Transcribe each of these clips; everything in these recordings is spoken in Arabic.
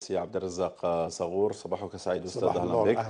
سي عبد الرزاق صغور صباحك سعيد استاذ اهلا بك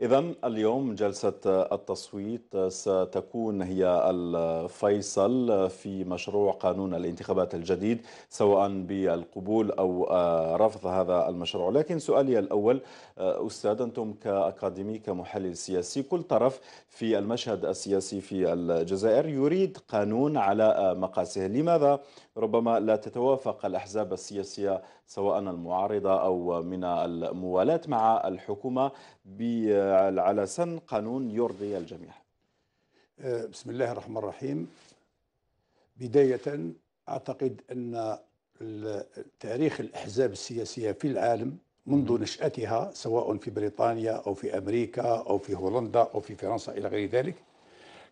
اذا اليوم جلسه التصويت ستكون هي الفيصل في مشروع قانون الانتخابات الجديد سواء بالقبول او رفض هذا المشروع لكن سؤالي الاول استاذ انتم كاكاديمي كمحلل سياسي كل طرف في المشهد السياسي في الجزائر يريد قانون على مقاسه لماذا ربما لا تتوافق الأحزاب السياسية سواء المعارضة أو من الموالاة مع الحكومة على سن قانون يرضي الجميع أه، بسم الله الرحمن الرحيم بداية أعتقد أن تاريخ الأحزاب السياسية في العالم منذ نشأتها سواء في بريطانيا أو في أمريكا أو في هولندا أو في فرنسا إلى غير ذلك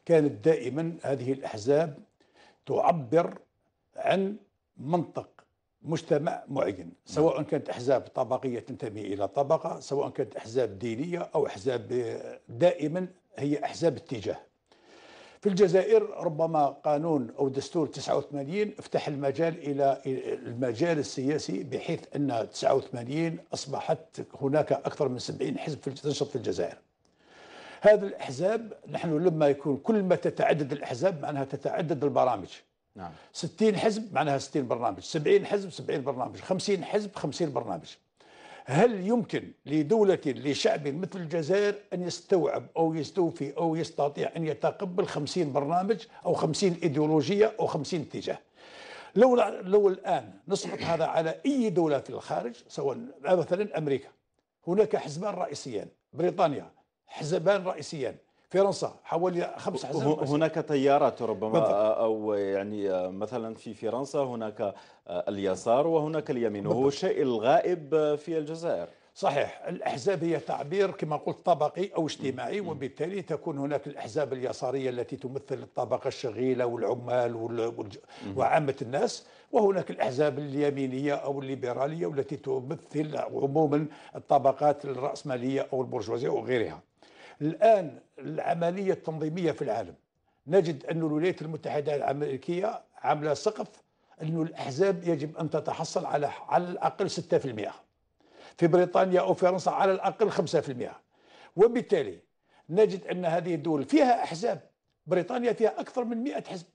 كانت دائما هذه الأحزاب تعبر عن منطق مجتمع معين سواء كانت احزاب طبقيه تنتمي الى طبقه سواء كانت احزاب دينيه او احزاب دائما هي احزاب اتجاه في الجزائر ربما قانون او دستور 89 فتح المجال الى المجال السياسي بحيث ان 89 اصبحت هناك اكثر من 70 حزب تنشط في الجزائر هذه الاحزاب نحن لما يكون كل ما تتعدد الاحزاب معناها تتعدد البرامج نعم 60 حزب معناها 60 برنامج 70 حزب 70 برنامج 50 حزب 50 برنامج هل يمكن لدولة لشعب مثل الجزائر أن يستوعب أو يستوفي أو يستطيع أن يتقبل 50 برنامج أو 50 إيديولوجية أو 50 اتجاه لو لو الآن نسقط هذا على أي دولة في الخارج سواء مثلا أمريكا هناك حزبان رئيسيان بريطانيا حزبان رئيسيان فرنسا حوالي خمس أحزاب هناك تيارات ربما بالضبط. آه، أو يعني آه، مثلا في فرنسا هناك آه، اليسار وهناك اليمين وهو الشيء الغائب في الجزائر صحيح الأحزاب هي تعبير كما قلت طبقي أو اجتماعي وبالتالي تكون هناك الأحزاب اليسارية التي تمثل الطبقة الشغيلة والعمال وعامة الناس وهناك الأحزاب اليمينية أو الليبرالية والتي تمثل عموما الطبقات الرأسمالية أو البرجوازية أو الآن العملية التنظيمية في العالم نجد أن الولايات المتحدة الأمريكية عاملة سقف أن الأحزاب يجب أن تتحصل على على الأقل 6% في بريطانيا أو فرنسا على الأقل 5% وبالتالي نجد أن هذه الدول فيها أحزاب بريطانيا فيها أكثر من 100 حزب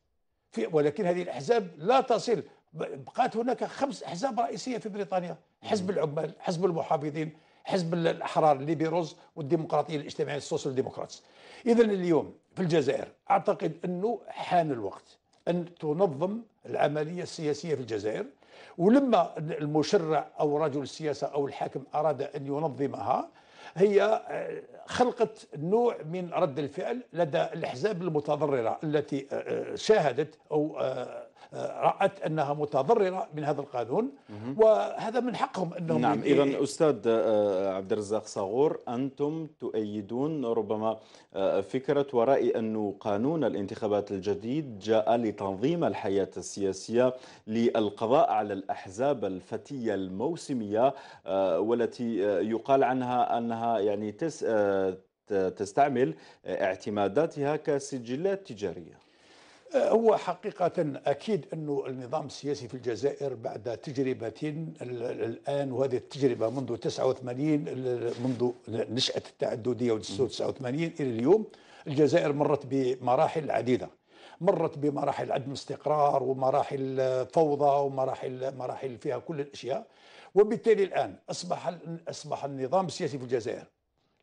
في ولكن هذه الأحزاب لا تصل بقات هناك خمس أحزاب رئيسية في بريطانيا حزب العمال حزب المحافظين حزب الاحرار الليبيروز والديمقراطيه الاجتماعيه السوسيال ديموكراتس اذا اليوم في الجزائر اعتقد انه حان الوقت ان تنظم العمليه السياسيه في الجزائر ولما المشرع او رجل السياسه او الحاكم اراد ان ينظمها هي آه، خلقت نوع من رد الفعل لدى الاحزاب المتضرره التي آه، آه، شاهدت او آه، رأت أنها متضررة من هذا القانون وهذا من حقهم أنهم نعم إذا أستاذ آه، آه، عبد الرزاق صغور أنتم تؤيدون ربما فكرة ورأي أن قانون الانتخابات الجديد جاء لتنظيم الحياة السياسية للقضاء على الأحزاب الفتية الموسمية والتي يقال عنها أنها يعني تستعمل اعتماداتها كسجلات تجاريه آه، هو حقيقة أكيد أنه النظام السياسي في الجزائر بعد تجربة الآن وهذه التجربة منذ 89 منذ نشأة التعددية والدستور 89 إلى اليوم الجزائر مرت بمراحل عديدة مرت بمراحل عدم استقرار ومراحل فوضى ومراحل مراحل فيها كل الأشياء وبالتالي الآن أصبح أصبح النظام السياسي في الجزائر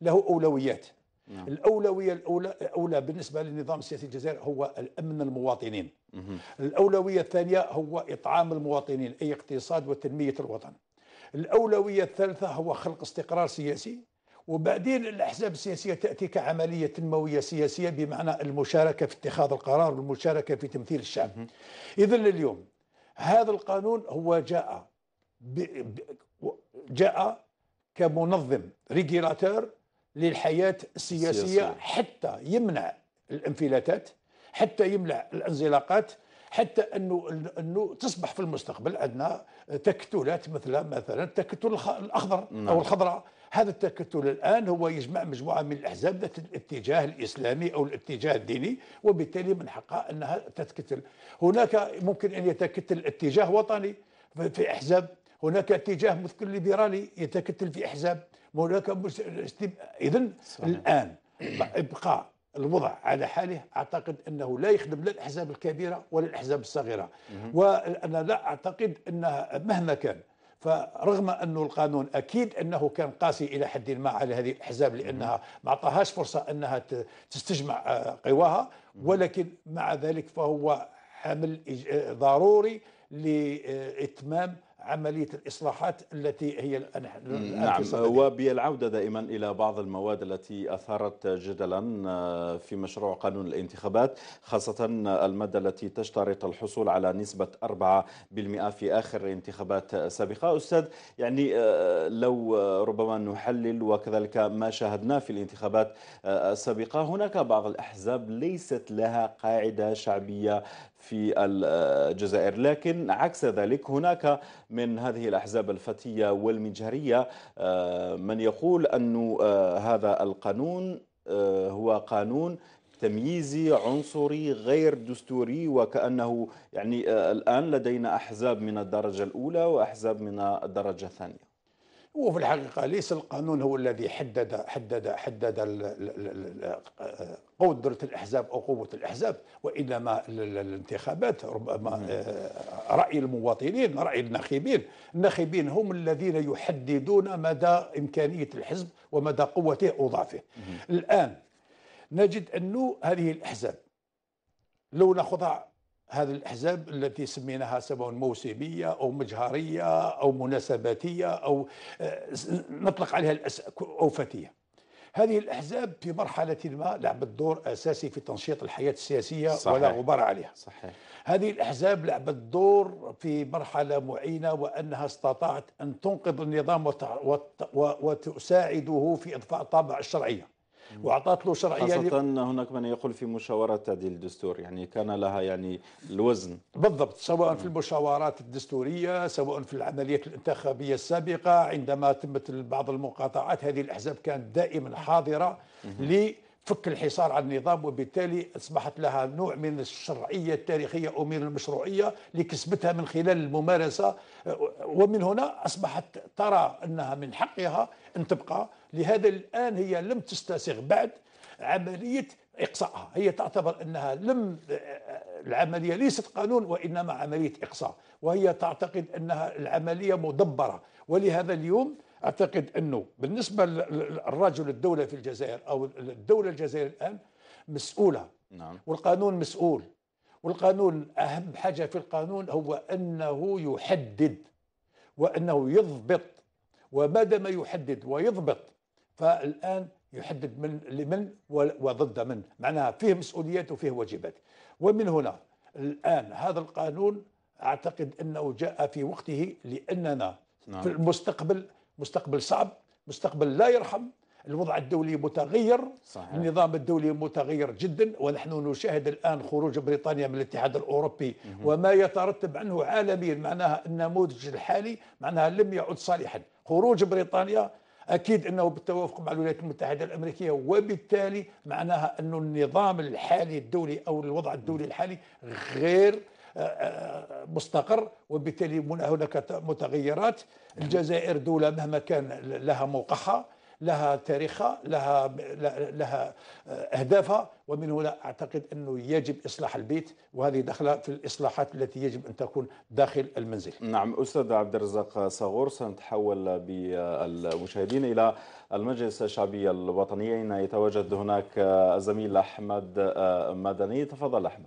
له أولويات نعم. الاولويه الاولى اولى بالنسبه للنظام السياسي الجزائري هو الامن المواطنين مه. الاولويه الثانيه هو اطعام المواطنين اي اقتصاد وتنميه الوطن الاولويه الثالثه هو خلق استقرار سياسي وبعدين الاحزاب السياسيه تاتي كعمليه تنمويه سياسيه بمعنى المشاركه في اتخاذ القرار والمشاركه في تمثيل الشعب. اذا اليوم هذا القانون هو جاء ب... ب... جاء كمنظم ريجيلاتور للحياة السياسية سياسية. حتى يمنع الانفلاتات حتى يمنع الانزلاقات حتى انه انه تصبح في المستقبل عندنا تكتلات مثل مثلا التكتل الاخضر نعم. او الخضراء هذا التكتل الان هو يجمع مجموعه من الاحزاب ذات الاتجاه الاسلامي او الاتجاه الديني وبالتالي من حقها انها تتكتل هناك ممكن ان يتكتل اتجاه وطني في احزاب هناك اتجاه مثل الليبرالي يتكتل في احزاب هناك اذا الان ابقاء الوضع على حاله اعتقد انه لا يخدم لا الاحزاب الكبيره ولا الاحزاب الصغيره وانا لا اعتقد انها مهما كان فرغم انه القانون اكيد انه كان قاسي الى حد ما على هذه الاحزاب لانها ما اعطاهاش فرصه انها تستجمع آه، قواها ولكن مع ذلك فهو حمل آه، ضروري لاتمام عمليه الاصلاحات التي هي الان نعم وبالعوده دائما الى بعض المواد التي اثارت جدلا آه، في مشروع قانون الانتخابات خاصه الماده التي تشترط الحصول على نسبه 4% في اخر انتخابات سابقه استاذ يعني آه، لو آه، ربما نحلل وكذلك ما شاهدناه في الانتخابات السابقه هناك بعض الاحزاب ليست لها قاعده شعبيه في الجزائر لكن عكس ذلك هناك من هذه الأحزاب الفتية والمجهرية آه، من يقول أن آه، هذا القانون آه، هو قانون تمييزي عنصري غير دستوري وكأنه يعني الآن لدينا أحزاب من الدرجة الأولى وأحزاب من الدرجة الثانية وفي الحقيقه ليس القانون هو الذي حدد حدد حدد قدره الاحزاب او قوه الاحزاب وانما الانتخابات ربما آه، راي المواطنين راي الناخبين الناخبين هم الذين يحددون مدى امكانيه الحزب ومدى قوته وضعفه الان نجد انه هذه الاحزاب لو ناخذها هذه الأحزاب التي سميناها سواء موسمية أو مجهرية أو مناسباتية أو آه، نطلق عليها أوفتية هذه الأحزاب في مرحلة ما لعبت دور أساسي في تنشيط الحياة السياسية صحيح. ولا غبار عليها صحيح. هذه الأحزاب لعبت دور في مرحلة معينة وأنها استطاعت أن تنقذ النظام وتساعده في إضفاء طابع الشرعية وعطات له شرعيه خاصه ان هناك من يقول في مشاوره تعديل الدستور يعني كان لها يعني الوزن بالضبط سواء في المشاورات الدستوريه سواء في العمليات الانتخابيه السابقه عندما تمت بعض المقاطعات هذه الاحزاب كانت دائما حاضره ل فك الحصار على النظام وبالتالي اصبحت لها نوع من الشرعيه التاريخيه او من المشروعيه لكسبتها من خلال الممارسه ومن هنا اصبحت ترى انها من حقها ان تبقى لهذا الآن هي لم تستسغ بعد عملية إقصائها هي تعتبر أنها لم العملية ليست قانون وإنما عملية إقصاء وهي تعتقد أنها العملية مدبرة ولهذا اليوم أعتقد أنه بالنسبة للرجل الدولة في الجزائر أو الدولة الجزائر الآن مسؤولة نعم. والقانون مسؤول والقانون أهم حاجة في القانون هو أنه يحدد وأنه يضبط وما دام يحدد ويضبط فالآن يحدد من لمن وضد من معناها فيه مسؤوليات وفيه واجبات ومن هنا الآن هذا القانون أعتقد أنه جاء في وقته لأننا نعم. في المستقبل مستقبل صعب مستقبل لا يرحم الوضع الدولي متغير صحيح. النظام الدولي متغير جدا ونحن نشاهد الآن خروج بريطانيا من الاتحاد الأوروبي مه. وما يترتب عنه عالميا معناها النموذج الحالي معناها لم يعد صالحا خروج بريطانيا اكيد انه بالتوافق مع الولايات المتحده الامريكيه وبالتالي معناها انه النظام الحالي الدولي او الوضع الدولي الحالي غير آه، آه، مستقر وبالتالي هناك متغيرات نعم. الجزائر دولة مهما كان لها موقعها لها تاريخها لها لها آه، اهدافها ومن هنا اعتقد انه يجب اصلاح البيت وهذه داخله في الاصلاحات التي يجب ان تكون داخل المنزل. نعم استاذ عبد الرزاق صغور سنتحول بالمشاهدين الى المجلس الشعبي الوطني اين يتواجد هناك آه، الزميل احمد آه، مدني تفضل احمد.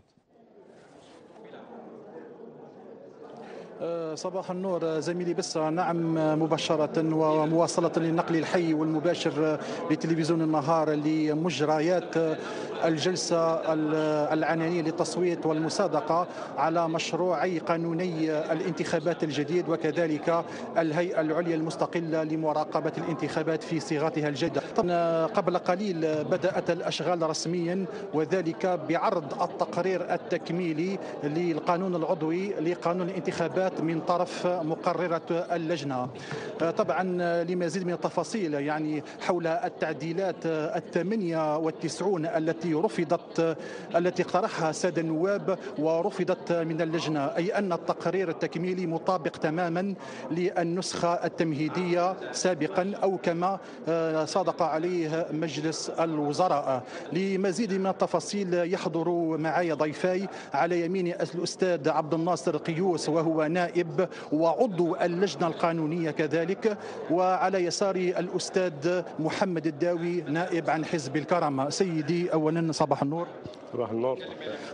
آه، صباح النور آه، زميلي بسة نعم آه، مباشرة ومواصلة للنقل الحي والمباشر لتلفزيون النهار لمجريات الجلسة العنانية للتصويت والمصادقة على مشروعي قانوني الانتخابات الجديد وكذلك الهيئة العليا المستقلة لمراقبة الانتخابات في صيغتها الجديدة قبل قليل بدأت الأشغال رسميا وذلك بعرض التقرير التكميلي للقانون العضوي لقانون الانتخابات من طرف مقررة اللجنة طبعا لمزيد من التفاصيل يعني حول التعديلات الثمانية والتسعون التي التي رفضت التي اقترحها الساده النواب ورفضت من اللجنه اي ان التقرير التكميلي مطابق تماما للنسخه التمهيديه سابقا او كما آه، صادق عليه مجلس الوزراء لمزيد من التفاصيل يحضر معي ضيفي على يميني الاستاذ عبد الناصر قيوس وهو نائب وعضو اللجنه القانونيه كذلك وعلى يساري الاستاذ محمد الداوي نائب عن حزب الكرامه سيدي اولا أولا صباح النور صباح النور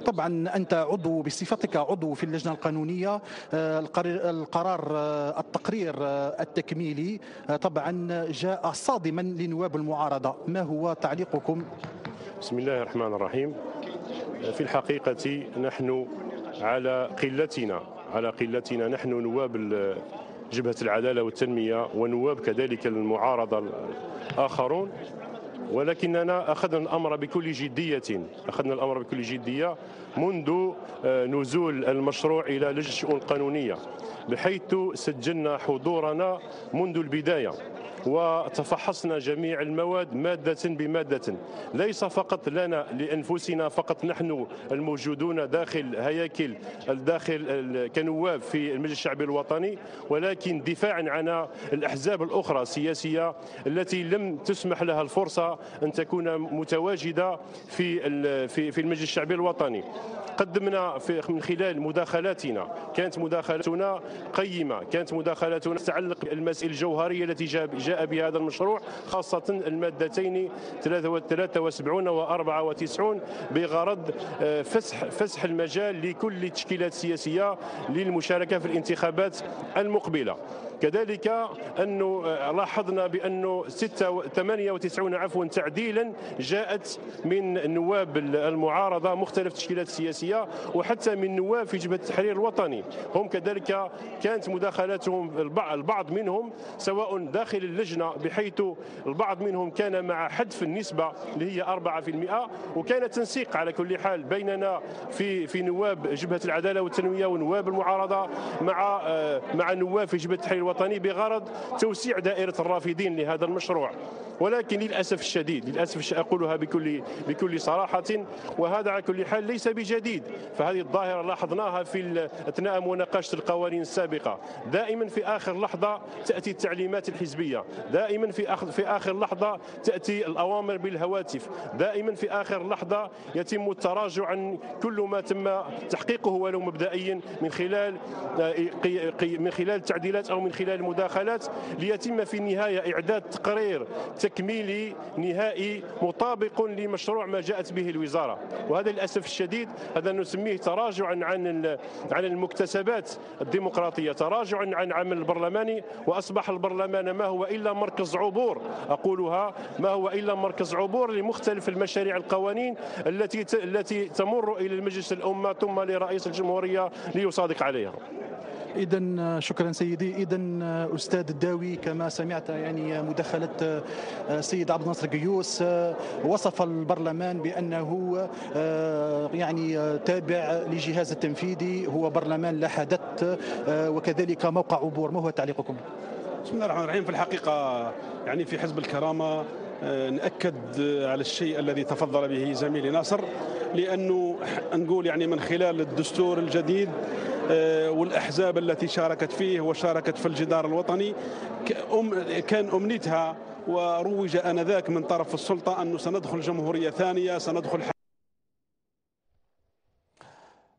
طبعا أنت عضو بصفتك عضو في اللجنة القانونية آه، القرار آه، التقرير آه، التكميلي طبعا جاء صادما لنواب المعارضة ما هو تعليقكم؟ بسم الله الرحمن الرحيم في الحقيقة نحن على قلتنا على قلتنا نحن نواب جبهة العدالة والتنمية ونواب كذلك المعارضة الآخرون ولكننا أخذنا الأمر بكل جدية أخذنا الأمر بكل جدية منذ آه، نزول المشروع إلى لجنة الشؤون القانونية بحيث سجلنا حضورنا منذ البداية وتفحصنا جميع المواد مادة بمادة ليس فقط لنا لأنفسنا فقط نحن الموجودون داخل هياكل داخل كنواب في المجلس الشعبي الوطني ولكن دفاعا عن الأحزاب الأخرى السياسية التي لم تسمح لها الفرصة أن تكون متواجدة في في المجلس الشعبي الوطني قدمنا في من خلال مداخلاتنا كانت مداخلتنا قيمة كانت مداخلتنا تتعلق بالمسائل الجوهرية التي جاء جاء بهذا المشروع خاصة المادتين 73 و 94 بغرض آه، فسح فسح المجال لكل التشكيلات السياسية للمشاركة في الانتخابات المقبلة كذلك أنه لاحظنا بأنه 98 عفوا تعديلا جاءت من نواب المعارضة مختلف التشكيلات السياسية وحتى من نواب في جبهة التحرير الوطني هم كذلك كانت مداخلاتهم البعض منهم سواء داخل اللجنة بحيث البعض منهم كان مع حذف النسبة اللي هي 4% وكان تنسيق على كل حال بيننا في في نواب جبهة العدالة والتنمية ونواب المعارضة مع آه، مع نواب في جبهة التحرير الوطني بغرض توسيع دائرة الرافدين لهذا المشروع ولكن للأسف الشديد للأسف أقولها بكل بكل صراحة وهذا على كل حال ليس بجديد فهذه الظاهرة لاحظناها في أثناء مناقشة القوانين السابقة دائما في آخر لحظة تأتي التعليمات الحزبية دائما في آخر في آخر لحظة تأتي الأوامر بالهواتف دائما في آخر لحظة يتم التراجع عن كل ما تم تحقيقه ولو مبدئيا من خلال آه، من خلال تعديلات أو من خلال المداخلات ليتم في النهاية إعداد تقرير تكميلي نهائي مطابق لمشروع ما جاءت به الوزارة وهذا للأسف الشديد هذا نسميه تراجعا عن عن المكتسبات الديمقراطية تراجعا عن العمل البرلماني وأصبح البرلمان ما هو إلا مركز عبور أقولها ما هو إلا مركز عبور لمختلف المشاريع القوانين التي التي تمر إلى المجلس الأمة ثم لرئيس الجمهورية ليصادق عليها اذا شكرا سيدي اذا استاذ الداوي كما سمعت يعني مداخله السيد عبد الناصر قيوس وصف البرلمان بانه يعني تابع لجهاز التنفيذي هو برلمان لا حدث وكذلك موقع عبور ما هو تعليقكم؟ بسم الله الرحمن الرحيم في الحقيقه يعني في حزب الكرامه نأكد على الشيء الذي تفضل به زميلي ناصر لأنه نقول يعني من خلال الدستور الجديد آه، والاحزاب التي شاركت فيه وشاركت في الجدار الوطني كان امنيتها وروج انذاك من طرف السلطه انه سندخل جمهوريه ثانيه سندخل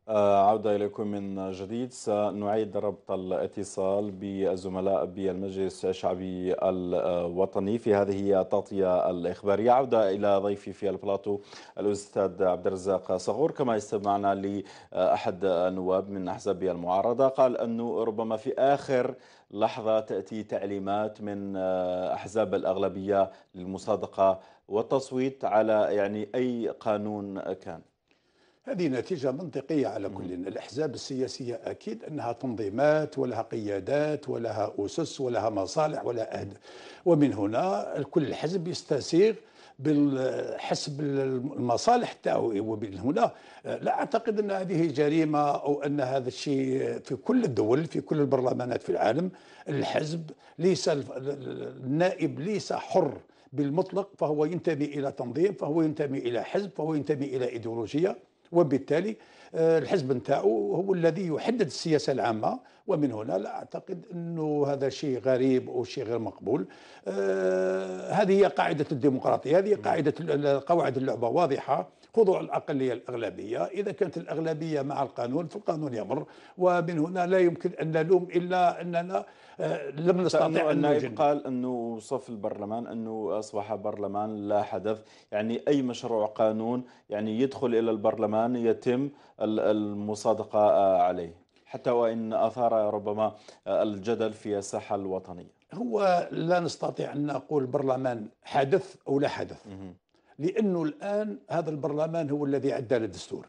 آه، عودة إليكم من جديد سنعيد ربط الاتصال بالزملاء بالمجلس الشعبي الوطني في هذه التغطية الإخبارية عودة إلى ضيفي في البلاطو الأستاذ عبد الرزاق صغور كما استمعنا لأحد النواب من أحزاب المعارضة قال أنه ربما في آخر لحظة تأتي تعليمات من أحزاب الأغلبية للمصادقة والتصويت على يعني أي قانون كان هذه نتيجة منطقية على كل الأحزاب السياسية أكيد أنها تنظيمات ولها قيادات ولها أسس ولها مصالح ولها أهداف ومن هنا كل حزب يستسيغ حسب المصالح تاعو ومن هنا لا اعتقد ان هذه جريمه او ان هذا الشيء في كل الدول في كل البرلمانات في العالم الحزب ليس النائب ليس حر بالمطلق فهو ينتمي الى تنظيم فهو ينتمي الى حزب فهو ينتمي الى ايديولوجيه وبالتالي آه، الحزب نتاعو هو الذي يحدد السياسه العامه ومن هنا لا اعتقد انه هذا شيء غريب او شيء غير مقبول آه هذه هي قاعده الديمقراطيه هذه قاعده قواعد اللعبه واضحه خضوع الأقلية الأغلبية إذا كانت الأغلبية مع القانون فالقانون يمر ومن هنا لا يمكن أن نلوم إلا أننا آه، لم نستطيع أن نجد قال أنه صف البرلمان أنه أصبح برلمان لا حدث يعني أي مشروع قانون يعني يدخل إلى البرلمان يتم المصادقة آه، عليه حتى وإن أثار ربما آه، الجدل في الساحة الوطنية هو لا نستطيع أن نقول برلمان حدث أو لا حدث لانه الان هذا البرلمان هو الذي عدل الدستور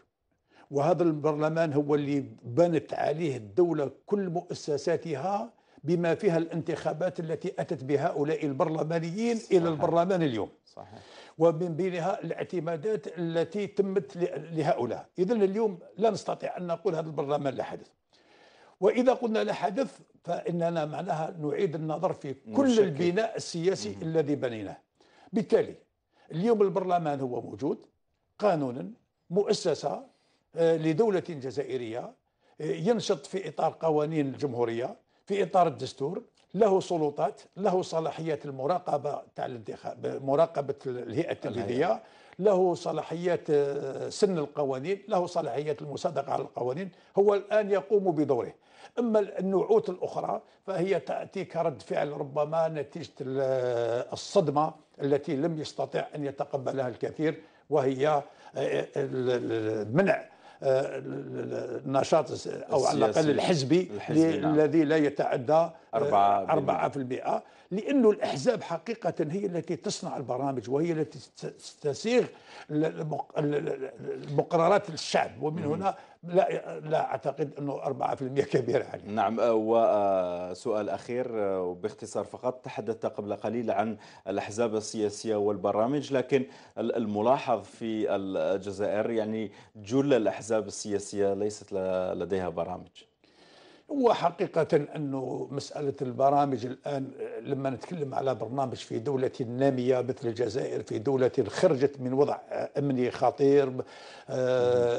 وهذا البرلمان هو اللي بنت عليه الدوله كل مؤسساتها بما فيها الانتخابات التي اتت بهؤلاء البرلمانيين صحيح. الى البرلمان اليوم صحيح. ومن بينها الاعتمادات التي تمت لهؤلاء اذا اليوم لا نستطيع ان نقول هذا البرلمان لا حدث واذا قلنا لا حدث فاننا معناها نعيد النظر في كل مشكل. البناء السياسي مم. الذي بنيناه بالتالي اليوم البرلمان هو موجود قانونا مؤسسة آه، لدولة جزائرية آه، ينشط في إطار قوانين الجمهورية في إطار الدستور له سلطات له صلاحيات المراقبة تاع الانتخاب مراقبة الهيئة التنفيذية له صلاحيات آه، سن القوانين له صلاحيات المصادقة على القوانين هو الآن يقوم بدوره أما النعوت الأخرى فهي تأتي كرد فعل ربما نتيجة الصدمة التي لم يستطع أن يتقبلها الكثير وهي آه، آه، منع آه، النشاط او على الاقل الحزبي نعم. الذي لا يتعدى 4% 4% لانه الاحزاب حقيقه هي التي تصنع البرامج وهي التي تسيغ المقررات الشعب ومن هنا لا لا اعتقد انه 4% كبير عليه نعم آه، وسؤال اخير آه، وباختصار فقط تحدثت قبل قليل عن الاحزاب السياسيه والبرامج لكن الملاحظ في الجزائر يعني جل الاحزاب السياسيه ليست لديها برامج وحقيقة أنه مسألة البرامج الآن لما نتكلم على برنامج في دولة نامية مثل الجزائر في دولة خرجت من وضع أمني خطير آه،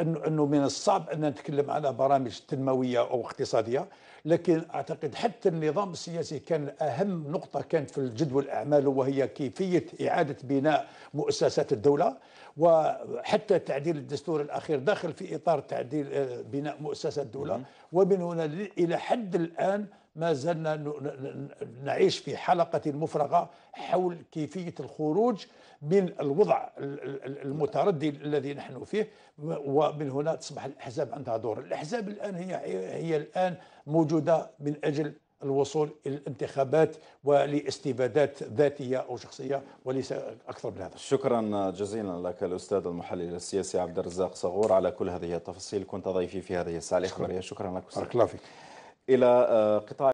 أنه من الصعب أن نتكلم على برامج تنموية أو اقتصادية لكن أعتقد حتى النظام السياسي كان أهم نقطة كانت في الجدول أعماله وهي كيفية إعادة بناء مؤسسات الدولة وحتى تعديل الدستور الاخير داخل في اطار تعديل آه، بناء مؤسسه الدوله ومن هنا الى حد الان ما زلنا نعيش في حلقه مفرغه حول كيفيه الخروج من الوضع المتردي الذي نحن فيه ومن هنا تصبح الاحزاب عندها دور الاحزاب الان هي هي الان موجوده من اجل الوصول الى الانتخابات ولاستفادات ذاتيه او شخصيه وليس اكثر من هذا. شكرا جزيلا لك الاستاذ المحلل السياسي عبد الرزاق صغور على كل هذه التفاصيل كنت ضيفي في هذه الساعه الاخباريه شكرا لك. بارك الله فيك. الى آه، قطاع